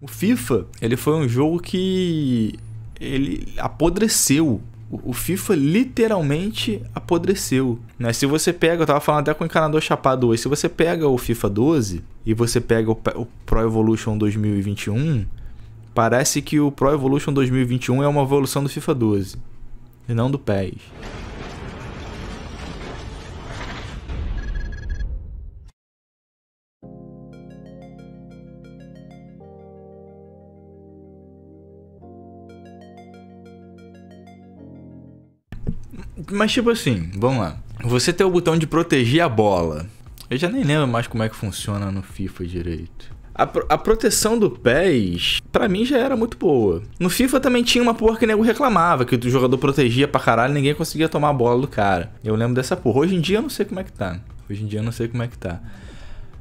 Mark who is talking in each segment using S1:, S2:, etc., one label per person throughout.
S1: O FIFA, ele foi um jogo que ele apodreceu. O FIFA literalmente apodreceu. Né? Se você pega, eu tava falando até com o encanador chapado hoje, se você pega o FIFA 12 e você pega o Pro Evolution 2021, parece que o Pro Evolution 2021 é uma evolução do FIFA 12 e não do PES. Mas tipo assim, vamos lá. Você tem o botão de proteger a bola. Eu já nem lembro mais como é que funciona no FIFA direito. A, pro a proteção do pés, para mim já era muito boa. No FIFA também tinha uma porra que o nego reclamava, que o jogador protegia pra caralho e ninguém conseguia tomar a bola do cara. Eu lembro dessa porra. Hoje em dia eu não sei como é que tá. Hoje em dia eu não sei como é que tá.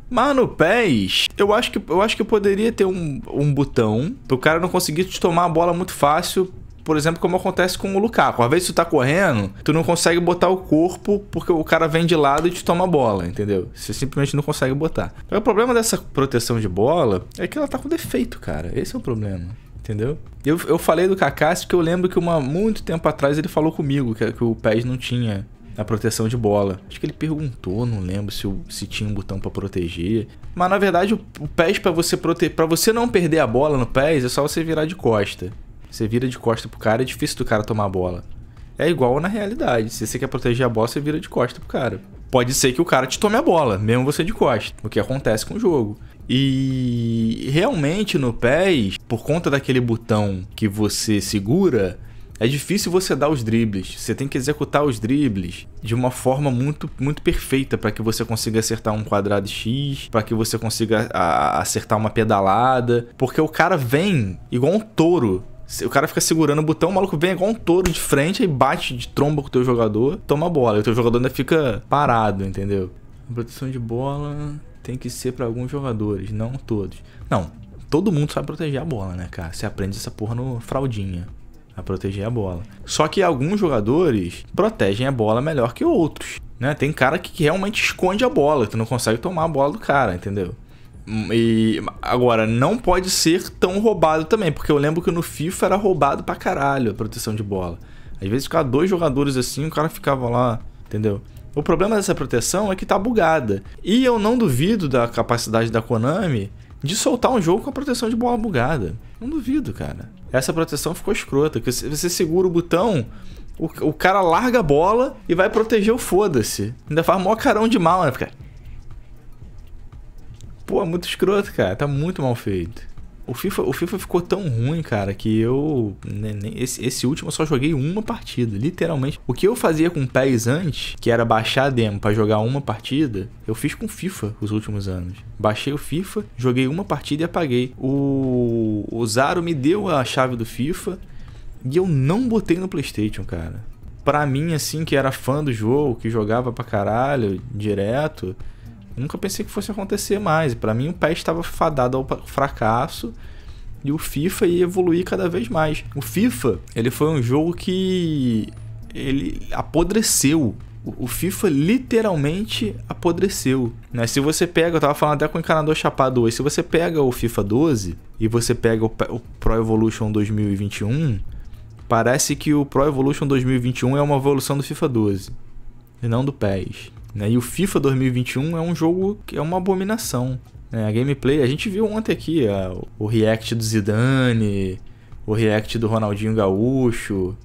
S1: Mas no PES, eu acho que eu acho que poderia ter um, um botão pro cara não conseguir te tomar a bola muito fácil por exemplo, como acontece com o Lukaku. Às vezes tu tá correndo, tu não consegue botar o corpo porque o cara vem de lado e te toma a bola, entendeu? Você simplesmente não consegue botar. Então, o problema dessa proteção de bola é que ela tá com defeito, cara. Esse é o problema entendeu? Eu, eu falei do Kakácio porque eu lembro que uma, muito tempo atrás ele falou comigo que, que o PES não tinha a proteção de bola. Acho que ele perguntou, não lembro se, se tinha um botão para proteger. Mas na verdade o, o PES para você prote para você não perder a bola no PES é só você virar de costa. Você vira de costa pro cara, é difícil do cara tomar a bola. É igual na realidade. Se você quer proteger a bola, você vira de costa pro cara. Pode ser que o cara te tome a bola, mesmo você de costa, o que acontece com o jogo. E realmente no PES, por conta daquele botão que você segura, é difícil você dar os dribles. Você tem que executar os dribles de uma forma muito, muito perfeita para que você consiga acertar um quadrado X, para que você consiga acertar uma pedalada, porque o cara vem igual um touro o cara fica segurando o botão, o maluco vem igual um touro de frente e bate de tromba com o teu jogador, toma a bola. E o teu jogador ainda fica parado, entendeu? A proteção de bola tem que ser para alguns jogadores, não todos. Não, todo mundo sabe proteger a bola, né, cara? Você aprende essa porra no fraldinha a proteger a bola. Só que alguns jogadores protegem a bola melhor que outros, né? Tem cara que realmente esconde a bola, tu não consegue tomar a bola do cara, entendeu? E agora, não pode ser tão roubado também, porque eu lembro que no FIFA era roubado pra caralho a proteção de bola. Às vezes ficava dois jogadores assim, o cara ficava lá, entendeu? O problema dessa proteção é que tá bugada. E eu não duvido da capacidade da Konami de soltar um jogo com a proteção de bola bugada. Não duvido, cara. Essa proteção ficou escrota, que você segura o botão, o, o cara larga a bola e vai proteger o foda-se. Ainda faz mó carão de mal, né? Fica... Pô, é muito escroto, cara. Tá muito mal feito. O FIFA, o FIFA ficou tão ruim, cara, que eu. Né, esse, esse, último eu só joguei uma partida, literalmente. O que eu fazia com o PES antes, que era baixar a demo pra jogar uma partida, eu fiz com FIFA os últimos anos. Baixei o FIFA, joguei uma partida e apaguei. O, o Zaro me deu a chave do FIFA e eu não botei no PlayStation, cara. Pra mim, assim, que era fã do jogo, que jogava pra caralho direto Nunca pensei que fosse acontecer mais. Para mim, o PES estava fadado ao fracasso e o FIFA ia evoluir cada vez mais. O FIFA, ele foi um jogo que ele apodreceu. O FIFA literalmente apodreceu. Né? Se você pega, eu tava falando até com o encanador chapado hoje, se você pega o FIFA 12 e você pega o, o Pro Evolution 2021, parece que o Pro Evolution 2021 é uma evolução do FIFA 12 e não do PES. Né? E o FIFA 2021 é um jogo que é uma abominação. Né? A gameplay, a gente viu ontem aqui a, o react do Zidane, o react do Ronaldinho Gaúcho.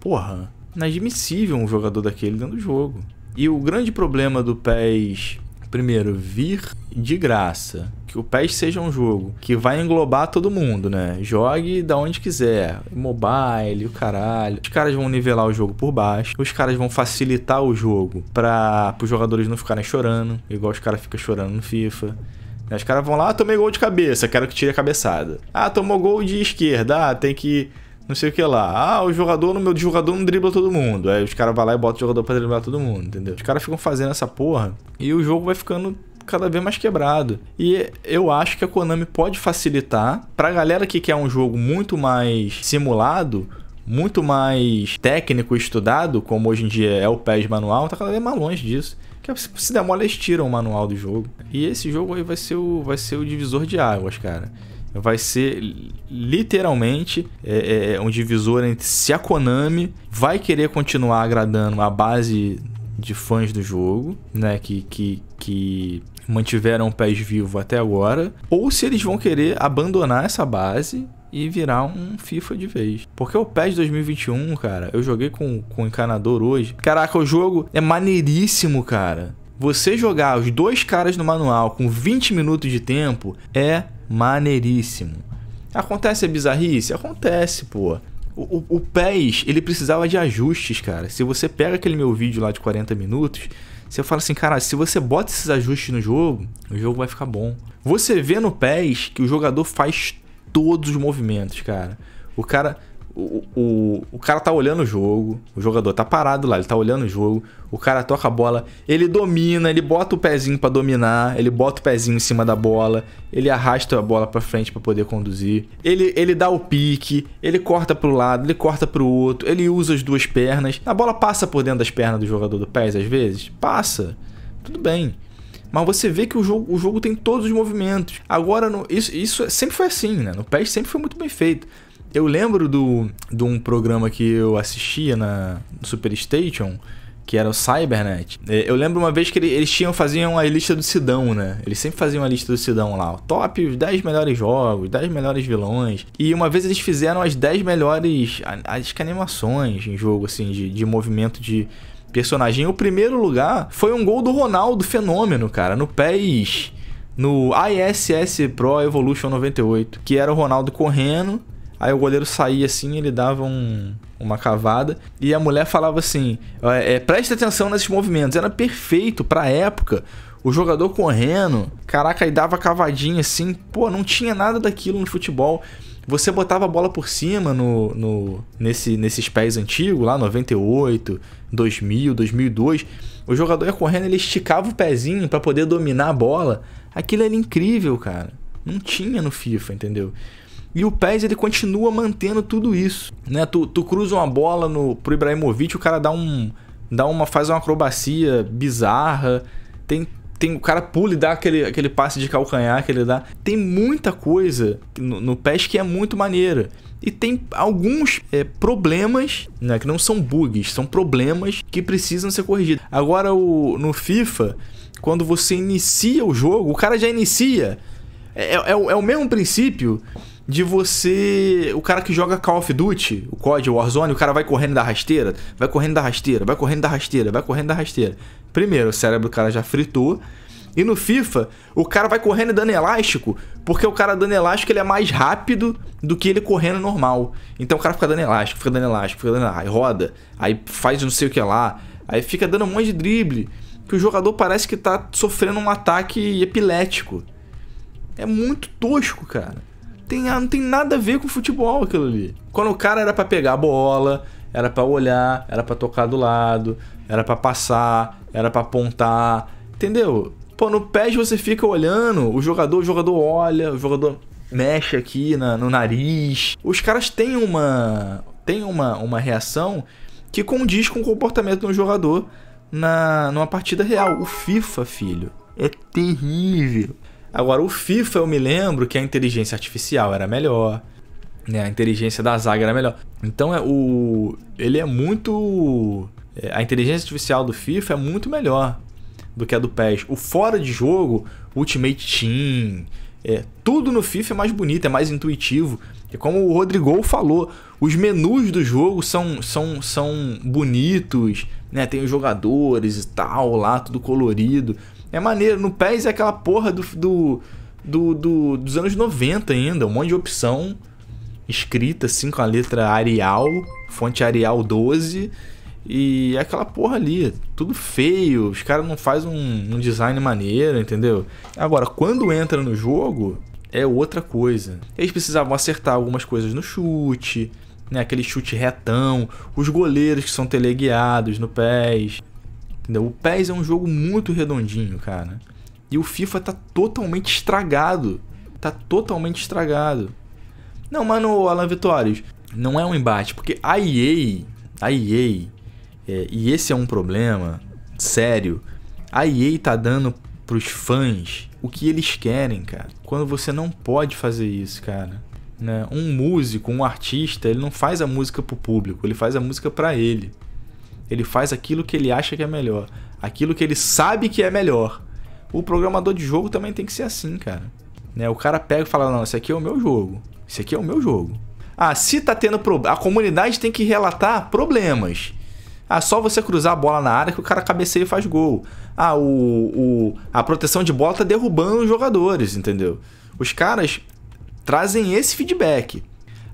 S1: Porra, inadmissível um jogador daquele dentro do jogo. E o grande problema do PES, primeiro, vir de graça que o PES seja um jogo que vai englobar todo mundo, né? Jogue da onde quiser, mobile, o caralho. Os caras vão nivelar o jogo por baixo, os caras vão facilitar o jogo para os jogadores não ficarem chorando, igual os caras ficam chorando no FIFA. Né? Os caras vão lá, ah, tomei gol de cabeça, quero que tire a cabeçada. Ah, tomou gol de esquerda, ah, tem que não sei o que lá. Ah, o jogador, no meu jogador não dribla todo mundo. Aí os caras vão lá e botam o jogador pra driblar todo mundo, entendeu? Os caras ficam fazendo essa porra e o jogo vai ficando cada vez mais quebrado. E eu acho que a Konami pode facilitar para a galera que quer um jogo muito mais simulado, muito mais técnico estudado, como hoje em dia é o PES manual, tá cada vez mais longe disso. Que é, se der mole, eles tiram o manual do jogo. E esse jogo aí vai ser o, vai ser o divisor de águas, cara vai ser literalmente é, é, é um divisor entre se a Konami vai querer continuar agradando a base de fãs do jogo, né? Que, que, que mantiveram o pés vivo até agora, ou se eles vão querer abandonar essa base e virar um FIFA de vez. Porque o PES 2021, cara, eu joguei com, com o encanador hoje. Caraca, o jogo é maneiríssimo, cara. Você jogar os dois caras no manual com 20 minutos de tempo é maneiríssimo. Acontece a bizarrice? Acontece, pô. O, o, PES, ele precisava de ajustes, cara. Se você pega aquele meu vídeo lá de 40 minutos, você fala assim, cara, se você bota esses ajustes no jogo, o jogo vai ficar bom. Você vê no PES que o jogador faz todos os movimentos, cara. O cara o, o, o cara tá olhando o jogo, o jogador tá parado lá, ele tá olhando o jogo, o cara toca a bola, ele domina, ele bota o pezinho para dominar, ele bota o pezinho em cima da bola, ele arrasta a bola para frente para poder conduzir, ele, ele dá o pique, ele corta pro lado, ele corta pro outro, ele usa as duas pernas, a bola passa por dentro das pernas do jogador do pés às vezes? Passa, tudo bem. Mas você vê que o jogo, o jogo tem todos os movimentos. Agora, no, isso, isso sempre foi assim, né? No PES sempre foi muito bem feito. Eu lembro do, de um programa que eu assistia na Superstation, que era o Cybernet. É, eu lembro uma vez que eles tinham, faziam a lista do Sidão, né? Eles sempre faziam a lista do Sidão lá. Top, 10 melhores jogos, 10 melhores vilões. E uma vez eles fizeram as 10 melhores as animações em jogo, assim, de, de movimento de personagem. O primeiro lugar foi um gol do Ronaldo Fenômeno, cara, no PES no ISS Pro Evolution 98, que era o Ronaldo correndo Aí o goleiro saía assim, ele dava um, uma cavada. E a mulher falava assim: é, é, presta atenção nesses movimentos. Era perfeito pra época. O jogador correndo, caraca, aí dava cavadinha assim. Pô, não tinha nada daquilo no futebol. Você botava a bola por cima no, no nesse, nesses pés antigos, lá 98, 2000, 2002. O jogador ia correndo, ele esticava o pezinho para poder dominar a bola. Aquilo era incrível, cara. Não tinha no FIFA, entendeu? E o PES ele continua mantendo tudo isso. Né? Tu, tu cruza uma bola no, pro Ibrahimovic, o cara dá um. Dá uma, faz uma acrobacia bizarra. Tem, tem o cara pula e dá aquele, aquele passe de calcanhar que ele dá. Tem muita coisa no, no PES que é muito maneira. E tem alguns é, problemas, né, que não são bugs, são problemas que precisam ser corrigidos. Agora, o, no FIFA, quando você inicia o jogo, o cara já inicia. É, é, é o é mesmo princípio de você. O cara que joga Call of Duty, o COD, o Warzone, o cara vai correndo da rasteira, vai correndo da rasteira, vai correndo da rasteira, vai correndo da rasteira. Primeiro, o cérebro do cara já fritou. E no FIFA, o cara vai correndo dando elástico, porque o cara dando elástico ele é mais rápido do que ele correndo normal. Então o cara fica dando elástico, fica dando elástico, fica dando elástico, aí roda, aí faz não sei o que lá, aí fica dando um monte de drible, que o jogador parece que tá sofrendo um ataque epilético. É muito tosco, cara tem, não tem nada a ver com futebol aquilo ali. Quando o cara era para pegar a bola, era para olhar, era para tocar do lado, era para passar, era para apontar, entendeu? Pô, no PES você fica olhando, o jogador, o jogador olha, o jogador mexe aqui na, no nariz. Os caras têm uma têm uma, uma reação que condiz com o comportamento do jogador na numa partida real. O FIFA, filho, é terrível. Agora, o FIFA eu me lembro que a inteligência artificial era melhor, né? A inteligência da zaga era melhor. Então, é o ele é muito... É, a inteligência artificial do FIFA é muito melhor do que a do PES. O fora de jogo, Ultimate Team, é, tudo no FIFA é mais bonito, é mais intuitivo. E é como o Rodrigo falou, os menus do jogo são, são, são bonitos, né? Tem os jogadores e tal lá, tudo colorido. É maneiro. No PES é aquela porra do, do, do, do dos anos 90 ainda. Um monte de opção escrita assim com a letra Arial, fonte Arial 12. E é aquela porra ali, tudo feio, os caras não fazem um, um, design maneiro, entendeu? Agora, quando entra no jogo, é outra coisa. Eles precisavam acertar algumas coisas no chute, né? Aquele chute retão, os goleiros que são teleguiados no pés. Entendeu? O PES é um jogo muito redondinho, cara. E o FIFA tá totalmente estragado. Tá totalmente estragado. Não, mano, Alan Vitórios, não é um embate, porque a EA, a EA, é, e esse é um problema sério, a EA tá dando pros fãs o que eles querem, cara. Quando você não pode fazer isso, cara. Né? Um músico, um artista, ele não faz a música pro público, ele faz a música para ele. Ele faz aquilo que ele acha que é melhor, aquilo que ele sabe que é melhor. O programador de jogo também tem que ser assim, cara. Né? O cara pega e fala: "Não, esse aqui é o meu jogo. Esse aqui é o meu jogo". Ah, se tá tendo problema, a comunidade tem que relatar problemas. Ah, só você cruzar a bola na área que o cara cabeceia e faz gol. Ah, o, o, a proteção de bola tá derrubando os jogadores, entendeu? Os caras trazem esse feedback.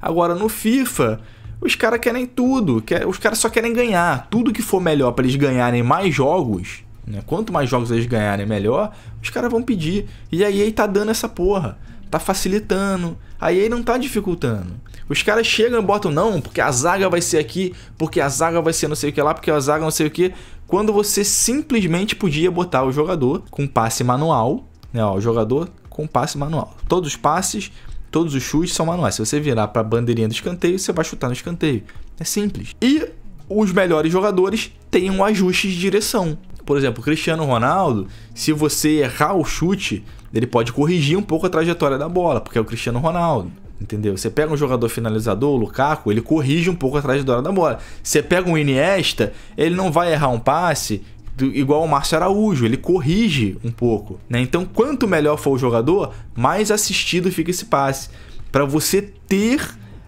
S1: Agora, no FIFA, os caras querem tudo, quer, os caras só querem ganhar. Tudo que for melhor para eles ganharem mais jogos, né? quanto mais jogos eles ganharem melhor, os caras vão pedir. E aí tá dando essa porra, tá facilitando. aí não tá dificultando. Os caras chegam e botam não, porque a zaga vai ser aqui, porque a zaga vai ser não sei o que lá, porque a zaga não sei o que. Quando você simplesmente podia botar o jogador com passe manual, né? Ó, o jogador com passe manual. Todos os passes todos os chutes são manuais. Se você virar para a bandeirinha do escanteio, você vai chutar no escanteio. É simples. E os melhores jogadores têm um ajuste de direção. Por exemplo, Cristiano Ronaldo, se você errar o chute, ele pode corrigir um pouco a trajetória da bola, porque é o Cristiano Ronaldo. Entendeu? Você pega um jogador finalizador, o Lukaku, ele corrige um pouco a trajetória da bola. Você pega um Iniesta, ele não vai errar um passe, do, igual o Márcio Araújo, ele corrige um pouco. Né? Então, quanto melhor for o jogador, mais assistido fica esse passe. Para você ter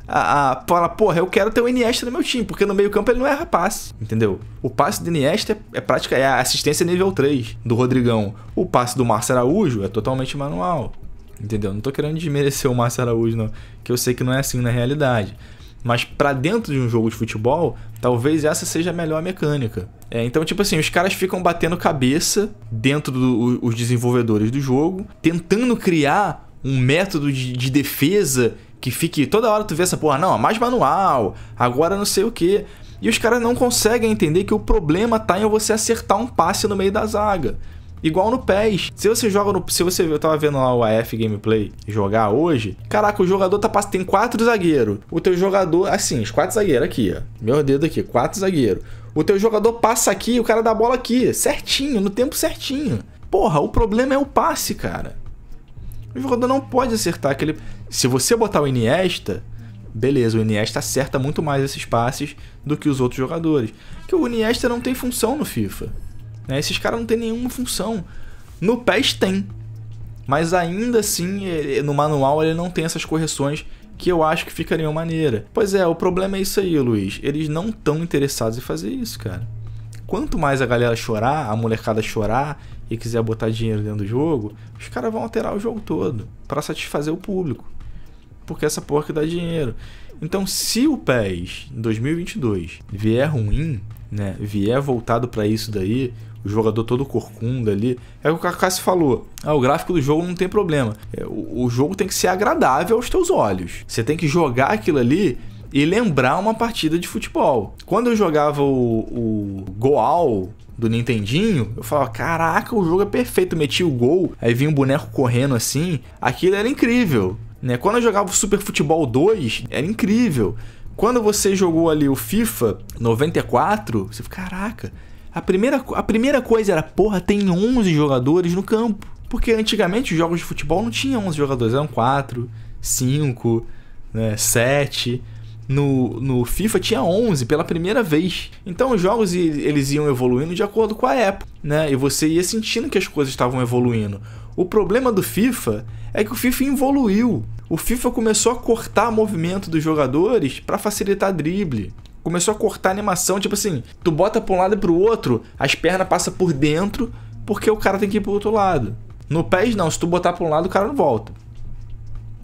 S1: a, a, falar, porra, eu quero ter o Iniesta no meu time, porque no meio-campo ele não erra passe, entendeu? O passe do Iniesta é, é prática, é a assistência nível 3 do Rodrigão. O passe do Márcio Araújo é totalmente manual. Entendeu? Não tô querendo desmerecer o Márcio Araújo, não. Que eu sei que não é assim na realidade. Mas para dentro de um jogo de futebol, talvez essa seja a melhor mecânica. É, então, tipo assim, os caras ficam batendo cabeça dentro dos do, desenvolvedores do jogo, tentando criar um método de, de defesa que fique toda hora tu vê essa porra, não, é mais manual, agora não sei o que. E os caras não conseguem entender que o problema tá em você acertar um passe no meio da zaga. Igual no PES. Se você joga no. Se você. Eu tava vendo lá o AF Gameplay jogar hoje. Caraca, o jogador tá Tem quatro zagueiros. O teu jogador. Assim, os quatro zagueiros aqui, ó. Meu dedo aqui, quatro zagueiros. O teu jogador passa aqui o cara dá a bola aqui. Certinho, no tempo certinho. Porra, o problema é o passe, cara. O jogador não pode acertar aquele. Se você botar o Iniesta. Beleza, o Iniesta acerta muito mais esses passes do que os outros jogadores. Que o Iniesta não tem função no FIFA. Né? Esses caras não têm nenhuma função. No PES tem. Mas ainda assim, ele, no manual ele não tem essas correções que eu acho que ficariam maneira. Pois é, o problema é isso aí, Luiz. Eles não estão interessados em fazer isso, cara. Quanto mais a galera chorar, a molecada chorar e quiser botar dinheiro dentro do jogo, os caras vão alterar o jogo todo para satisfazer o público. Porque essa porra que dá dinheiro. Então, se o PES 2022 vier ruim, né, vier voltado para isso daí, o jogador todo corcunda ali. É o que o Kakassi falou. Ah, o gráfico do jogo não tem problema. É, o, o jogo tem que ser agradável aos teus olhos. Você tem que jogar aquilo ali e lembrar uma partida de futebol. Quando eu jogava o, o Goal do Nintendinho, eu falava: caraca, o jogo é perfeito. meti o gol, aí vinha um boneco correndo assim. Aquilo era incrível. Né? Quando eu jogava o Super Futebol 2, era incrível. Quando você jogou ali o FIFA 94, você fica: caraca. A primeira, a primeira coisa era, porra, tem 11 jogadores no campo. Porque antigamente os jogos de futebol não tinham 11 jogadores, eram 4, 5, né, 7. No, no FIFA tinha 11 pela primeira vez. Então os jogos eles iam evoluindo de acordo com a época, né? E você ia sentindo que as coisas estavam evoluindo. O problema do FIFA é que o FIFA evoluiu. O FIFA começou a cortar o movimento dos jogadores para facilitar drible começou a cortar a animação, tipo assim, tu bota pra um lado e pro outro, as pernas passam por dentro, porque o cara tem que ir pro outro lado. No pés não, se tu botar pra um lado, o cara não volta.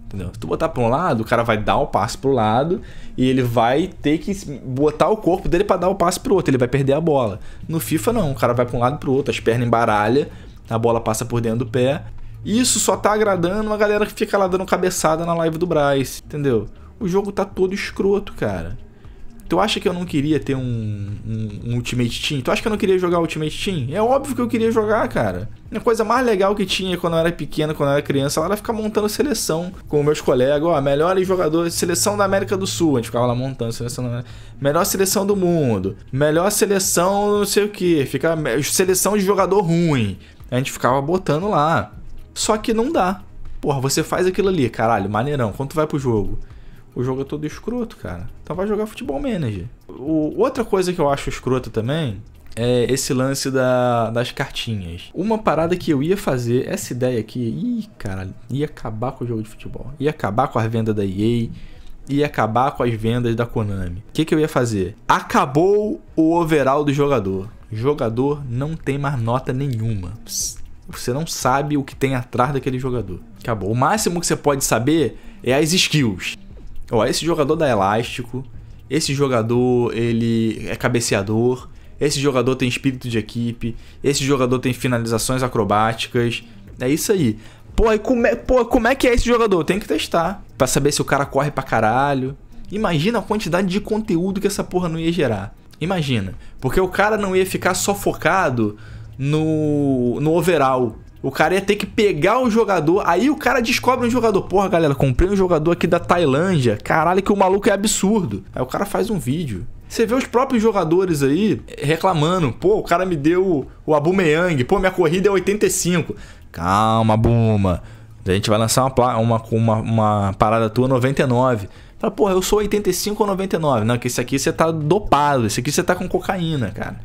S1: Entendeu? Se tu botar pra um lado, o cara vai dar um passo pro lado e ele vai ter que botar o corpo dele para dar o um passo pro outro, ele vai perder a bola. No FIFA não, o cara vai pra um lado pro outro, as pernas embaralham, a bola passa por dentro do pé. Isso só tá agradando a galera que fica lá dando cabeçada na live do Bryce, entendeu? O jogo tá todo escroto, cara. Tu acha que eu não queria ter um, um, um, Ultimate Team? Tu acha que eu não queria jogar Ultimate Team? É óbvio que eu queria jogar, cara. A coisa mais legal que tinha quando eu era pequeno, quando eu era criança, lá era ficar montando seleção com meus colegas. Ó, melhor jogador, seleção da América do Sul. A gente ficava lá montando seleção da Melhor seleção do mundo. Melhor seleção não sei o que. Ficar seleção de jogador ruim. A gente ficava botando lá. Só que não dá. Porra, você faz aquilo ali, caralho, maneirão. Quando tu vai pro jogo, o jogo é todo escroto, cara. Então vai jogar futebol manager. O, outra coisa que eu acho escrota também é esse lance da, das cartinhas. Uma parada que eu ia fazer, essa ideia aqui, ih, caralho, ia acabar com o jogo de futebol. Ia acabar com a venda da EA ia acabar com as vendas da Konami. O que, que, eu ia fazer? Acabou o overall do jogador. Jogador não tem mais nota nenhuma. Você não sabe o que tem atrás daquele jogador. Acabou. O máximo que você pode saber é as skills. Ó, esse jogador dá elástico, esse jogador ele é cabeceador, esse jogador tem espírito de equipe, esse jogador tem finalizações acrobáticas. É isso aí. Pô, e como é, pô, como é que é esse jogador? Tem que testar. para saber se o cara corre pra caralho. Imagina a quantidade de conteúdo que essa porra não ia gerar. Imagina. Porque o cara não ia ficar só focado no, no overall. O cara ia ter que pegar um jogador. Aí o cara descobre um jogador. Porra, galera, comprei um jogador aqui da Tailândia. Caralho, que o maluco é absurdo. Aí o cara faz um vídeo. Você vê os próprios jogadores aí reclamando. Pô, o cara me deu o Meyang. Pô, minha corrida é 85. Calma, Buma. A gente vai lançar uma, uma, uma, uma parada tua 99. Fala, porra, eu sou 85 ou 99. Não, que esse aqui você tá dopado. Esse aqui você tá com cocaína, cara.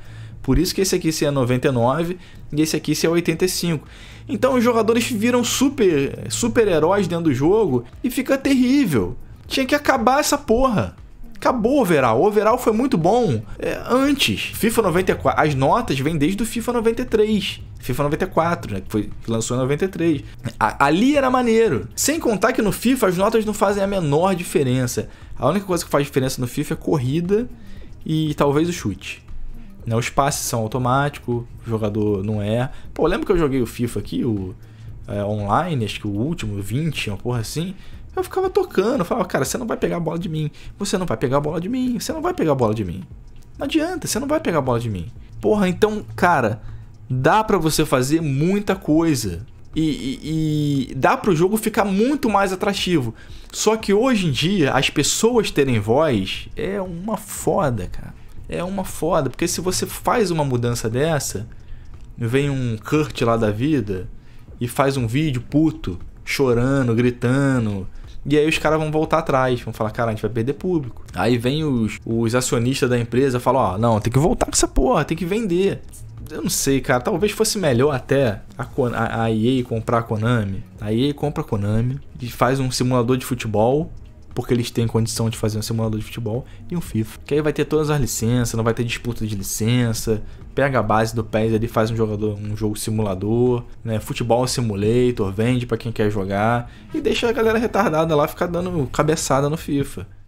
S1: Por isso que esse aqui se é 99 e esse aqui se é 85. Então os jogadores viram super super-heróis dentro do jogo e fica terrível. Tinha que acabar essa porra. Acabou o overall. O overall foi muito bom é, antes. FIFA 94. As notas vêm desde o FIFA 93. FIFA 94, né? Que, foi, lançou em 93. A, ali era maneiro. Sem contar que no FIFA as notas não fazem a menor diferença. A única coisa que faz diferença no FIFA é corrida e talvez o chute. Né? Os passes são automáticos, o jogador não é. Pô, lembra que eu joguei o FIFA aqui, o é, online, acho que o último, 20, uma porra assim. Eu ficava tocando, falava, cara, você não vai pegar a bola de mim, você não vai pegar a bola de mim, você não vai pegar a bola de mim. Não adianta, você não vai pegar a bola de mim. Porra, então, cara, dá para você fazer muita coisa. E, e, e dá para o jogo ficar muito mais atrativo. Só que hoje em dia, as pessoas terem voz é uma foda, cara é uma foda, porque se você faz uma mudança dessa, vem um Kurt lá da vida e faz um vídeo puto, chorando, gritando. E aí os caras vão voltar atrás, vão falar, cara, a gente vai perder público. Aí vem os, os acionistas da empresa falam, ó, oh, não, tem que voltar com essa porra, tem que vender. Eu não sei, cara, talvez fosse melhor até a, a EA comprar a Konami. A EA compra a Konami e faz um simulador de futebol porque eles têm condição de fazer um simulador de futebol e um FIFA. Que aí vai ter todas as licenças, não vai ter disputa de licença. Pega a base do PES ele faz um jogador, um jogo simulador, né? Futebol simulator, vende para quem quer jogar e deixa a galera retardada lá ficar dando cabeçada no FIFA.